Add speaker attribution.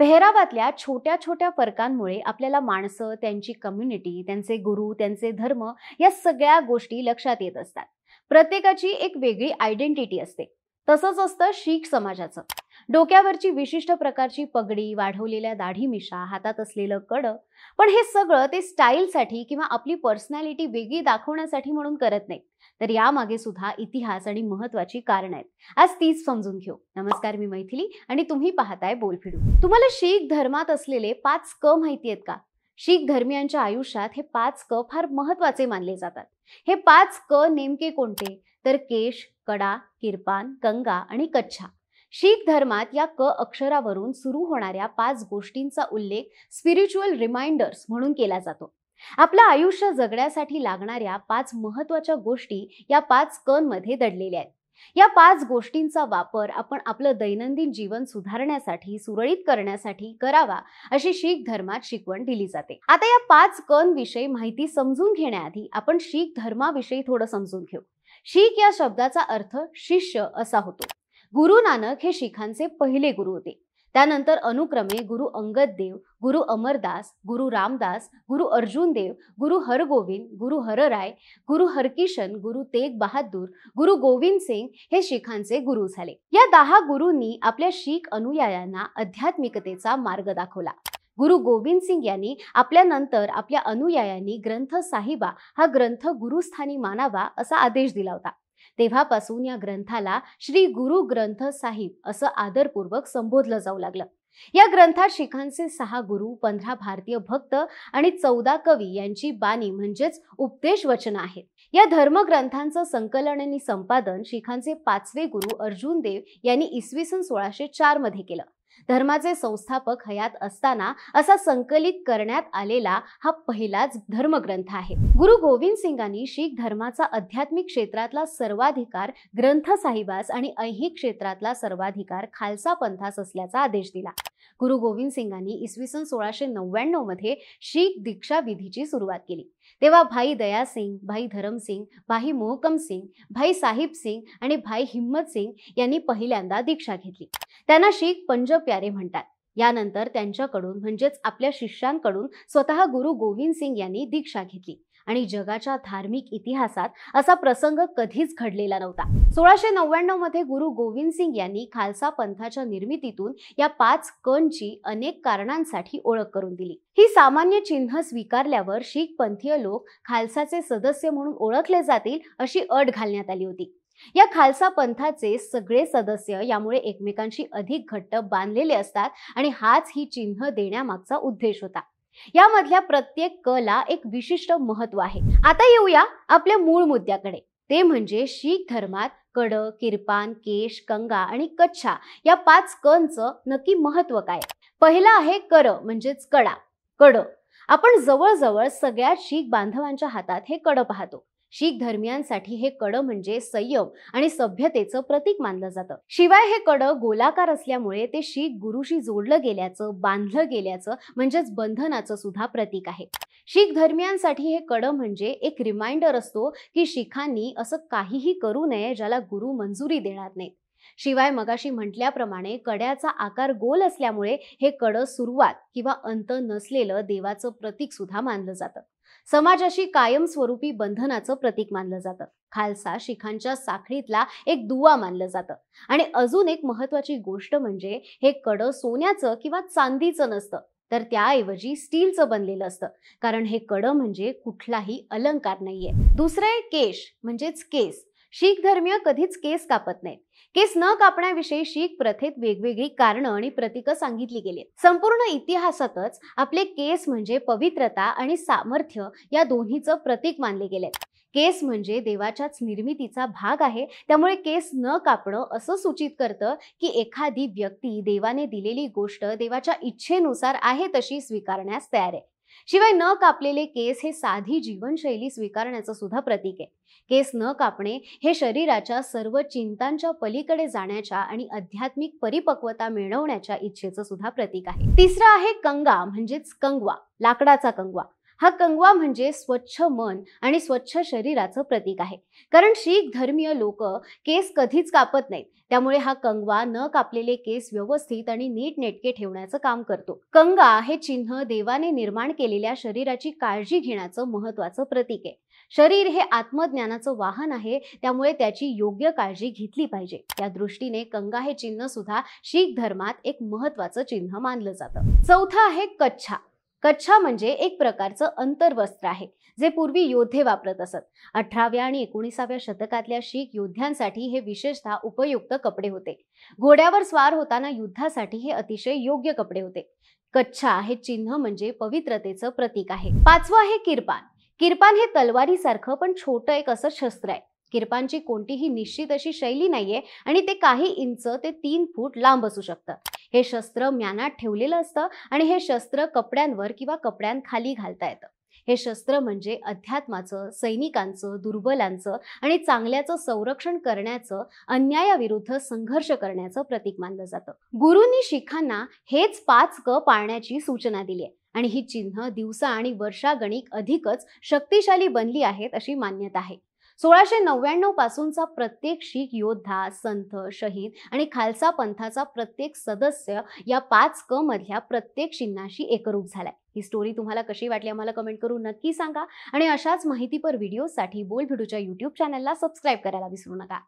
Speaker 1: पेहरावातल्या छोट्या छोट्या फरकांमुळे आपल्याला माणसं त्यांची कम्युनिटी त्यांचे गुरु त्यांचे धर्म या सगळ्या गोष्टी लक्षात येत असतात प्रत्येकाची एक वेगळी आयडेंटिटी असते तसंच असतं शीख समाजाचं डोक्यावरची विशिष्ट प्रकारची पगडी वाढवलेल्या दाढी मिशा हातात असलेलं कड पण हे सगळं ते स्टाईलसाठी किंवा आपली पर्सनॅलिटी वेगळी दाखवण्यासाठी म्हणून करत नाहीत तर यामागे सुद्धा इतिहास आणि महत्वाची कारण आहेत आज तीच समजून घेऊ नमस्कार मी मैथिली आणि तुम्ही पाहताय बोलफिडू तुम्हाला शीख धर्मात असलेले पाच क माहिती आहेत का शीख धर्मियांच्या आयुष्यात हे पाच क फार महत्वाचे मानले जातात हे पाच क नेमके कोणते तर केश कडा किरपान गंगा आणि कच्छा शीख धर्मात या क अक्षरावरून सुरू होणाऱ्या पाच गोष्टींचा उल्लेख स्पिरिच्युअल रिमाइंडर्स म्हणून केला जातो आपलं आयुष्य जगण्यासाठी लागणाऱ्या पाच महत्वाच्या गोष्टी या पाच मध्ये दडलेल्या आहेत या पाच गोष्टींचा वापर आपण आपलं दैनंदिन जीवन सुधारण्यासाठी सुरळीत करण्यासाठी करावा अशी शीख धर्मात शिकवण दिली जाते आता या पाच कण विषयी माहिती समजून घेण्याआधी आपण शीख धर्माविषयी थोडं समजून घेऊ शीख या शब्दाचा अर्थ शिष्य असा होतो गुरु नानक हे शिखांचे पहिले गुरु होते त्यानंतर अनुक्रमे गुरु अंगद देव गुरु अमरदास गुरु रामदास गुरु अर्जुन देव गुरु हरगोविंद गुरु हरराय गुरु हरकिशन गुरु तेग बहादूर गुरु गोविंद सिंग हे शिखांचे गुरु झाले या दहा गुरूंनी आपल्या शीख अनुयायांना आध्यात्मिकतेचा मार्ग दाखवला गुरु गोविंद सिंग यांनी आपल्यानंतर आपल्या अनुयायांनी ग्रंथ साहिबा हा ग्रंथ गुरुस्थानी मानावा असा आदेश दिला होता तेव्हापासून या ग्रंथाला श्री गुरु ग्रंथ साहिब असं आदरपूर्वक संबोधलं जाऊ लागलं या ग्रंथात शिखांचे सहा गुरु पंधरा भारतीय भक्त आणि चौदा कवी यांची बाणी म्हणजेच उपदेश वचन आहेत या धर्मग्रंथांचं संकलन आणि संपादन शिखांचे पाचवे गुरु अर्जुन देव यांनी इसवी सन सोळाशे चार मध्ये केलं धर्माचे संस्थापक हयात असताना असा संकलित करण्यात आलेला हा पहिलाच धर्मग्रंथ आहे गुरु गोविंद सिंगांनी शीख धर्माचा अध्यात्मिक क्षेत्रातला सर्वाधिकार ग्रंथ साहिबास आणि ऐहिक क्षेत्रातला सर्वाधिकार खालसा पंथास असल्याचा आदेश दिला गुरु गोविंद सिंगांनी इसवी सन सोळाशे नव्याण्णव मध्ये शीख दीक्षा विधीची सुरुवात केली तेव्हा भाई दयासिंग भाई धरमसिंग भाई मोहकम सिंग भाई साहिब सिंग आणि भाई हिम्मत सिंग यांनी पहिल्यांदा दीक्षा घेतली त्यांना शीख पंज प्यारे म्हणतात यानंतर त्यांच्याकडून म्हणजेच आपल्या शिष्यांकडून स्वतः गुरु गोविंद सिंग यांनी दीक्षा घेतली आणि जगाच्या धार्मिक इतिहासात असा प्रसंग कधीच घडलेला नव्हता सोळाशे नव्याण्णव मध्ये गुरु गोविंद सिंग यांनी खालसा पंथाच्या निर्मितीतून या पाच कणची अनेक कारणांसाठी ओळख करून दिली ही सामान्य चिन्ह स्वीकारल्यावर शीख पंथीय लोक खालसाचे सदस्य म्हणून ओळखले जातील अशी अट घालण्यात आली होती या खालसा पंथाचे सगळे सदस्य यामुळे एकमेकांशी अधिक घट्ट बांधलेले असतात आणि हाच ही चिन्ह देण्यामागचा उद्देश होता यामधल्या प्रत्येक कला एक विशिष्ट महत्व आहे आता येऊया आपल्या मूळ मुद्द्याकडे ते म्हणजे शीख धर्मात कड किरपान केश कंगा आणि कच्छा या पाच कंच नक्की महत्व काय पहिला आहे कर म्हणजेच कडा कड आपण जवळजवळ सगळ्या शीख बांधवांच्या हातात हे कड पाहतो शीख धर्मियांसाठी हे कड म्हणजे संयम आणि सभ्यतेचं प्रतीक मानलं जातं शिवाय हे कड गोलाकार असल्यामुळे ते शीख गुरुशी जोडलं गेल्याचं बांधलं गेल्याचं म्हणजेच बंधनाचं सुद्धा प्रतीक आहे शीख धर्मियांसाठी हे कड म्हणजे एक रिमाइंडर असतो की शिखांनी असं काहीही करू नये ज्याला गुरु मंजुरी देणार नाही शिवाय मगाशी म्हटल्याप्रमाणे कड्याचा आकार गोल असल्यामुळे हे कड सुरुवात किंवा अंत नसलेलं देवाचं प्रतीक सुद्धा मानलं जातं समाजाशी कायमस्वरूपी बंधनाचं प्रतीक मानलं जातं खालसा शिखांच्या साखळीतला एक दुवा मानलं जातं आणि अजून एक महत्वाची गोष्ट म्हणजे हे कड सोन्याचं किंवा चांदीचं नसतं तर त्याऐवजी स्टीलचं बनलेलं असतं कारण हे कड म्हणजे कुठलाही अलंकार नाहीये दुसरं केश म्हणजेच केस शीख धर्मीय कधीच केस कापत नाहीत केस न कापण्याविषयी शीख प्रथेत वेगवेगळी कारणं आणि प्रतीकं सांगितली गेली संपूर्ण इतिहासातच आपले केस म्हणजे पवित्रता आणि सामर्थ्य या दोन्हीचं प्रतीक मानले गेले केस म्हणजे देवाच्याच निर्मितीचा भाग आहे त्यामुळे केस न कापणं असं सूचित करतं की एखादी व्यक्ती देवाने दिलेली गोष्ट देवाच्या इच्छेनुसार आहे तशी स्वीकारण्यास तयार आहे शिवाय न कापलेले केस हे साधी जीवनशैली स्वीकारण्याचं सुद्धा प्रतीक आहे केस न कापणे हे शरीराच्या सर्व चिंतांच्या पलीकडे जाण्याच्या आणि आध्यात्मिक परिपक्वता मिळवण्याच्या इच्छेचं सुद्धा प्रतीक आहे तिसरं आहे कंगा म्हणजेच कंगवा लाकडाचा कंगवा हा कंगवा म्हणजे स्वच्छ मन आणि स्वच्छ शरीराचं प्रतीक आहे कारण शीख धर्मीय लोक केस कधीच कापत नाहीत त्यामुळे हा कंगवा न कापलेले केस व्यवस्थित आणि नीटनेटके ठेवण्याचं काम करतो कंगा हे चिन्ह देवाने निर्माण केलेल्या शरीराची काळजी घेण्याचं महत्वाचं प्रतीक आहे शरीर हे आत्मज्ञानाचं वाहन आहे त्यामुळे त्याची योग्य काळजी घेतली पाहिजे त्या दृष्टीने कंगा हे चिन्ह सुद्धा शीख धर्मात एक महत्वाचं चिन्ह मानलं जातं चौथं आहे कच्छा कच्छा म्हणजे एक प्रकारचं अंतर्वस्त्र आहे जे पूर्वी योद्धे वापरत असत अठराव्या आणि एकोणीसाव्या शतकातल्या शीख योद्ध्यांसाठी हे विशेषतः उपयुक्त कपडे होते घोड्यावर स्वार होताना युद्धासाठी हे अतिशय योग्य कपडे होते कच्छा हे चिन्ह म्हणजे पवित्रतेचं प्रतीक आहे पाचवं आहे किरपान किरपान हे तलवारीसारखं पण छोटं एक असं शस्त्र आहे किरपानची कोणतीही निश्चित अशी शैली नाहीये आणि ते काही इंच ते तीन फूट लांब असू शकतं हे शस्त्र म्यानात ठेवलेलं असतं आणि हे शस्त्र कपड्यांवर किंवा कपड्यांखाली घालता येतं हे शस्त्र म्हणजे अध्यात्माचं सैनिकांचं दुर्बलांचं आणि चांगल्याचं संरक्षण करण्याचं अन्यायाविरुद्ध संघर्ष करण्याचं प्रतीक मानलं जातं गुरुंनी शिखांना हेच पाच क पाळण्याची सूचना दिली आहे आणि ही चिन्ह दिवसा आणि वर्षागणिक अधिकच शक्तिशाली बनली आहेत अशी मान्यता आहे सोळाशे नव्याण्णव पासूनचा प्रत्येक शीख योद्धा संत शहीद आणि खालसा पंथाचा प्रत्येक सदस्य या पाच क मधल्या प्रत्येक चिन्हाशी एकरूप झालाय ही स्टोरी तुम्हाला कशी वाटली आम्हाला कमेंट करून नक्की सांगा आणि अशाच माहितीपर व्हिडिओसाठी बोल भिडूच्या युट्यूब चॅनलला सबस्क्राईब करायला विसरू नका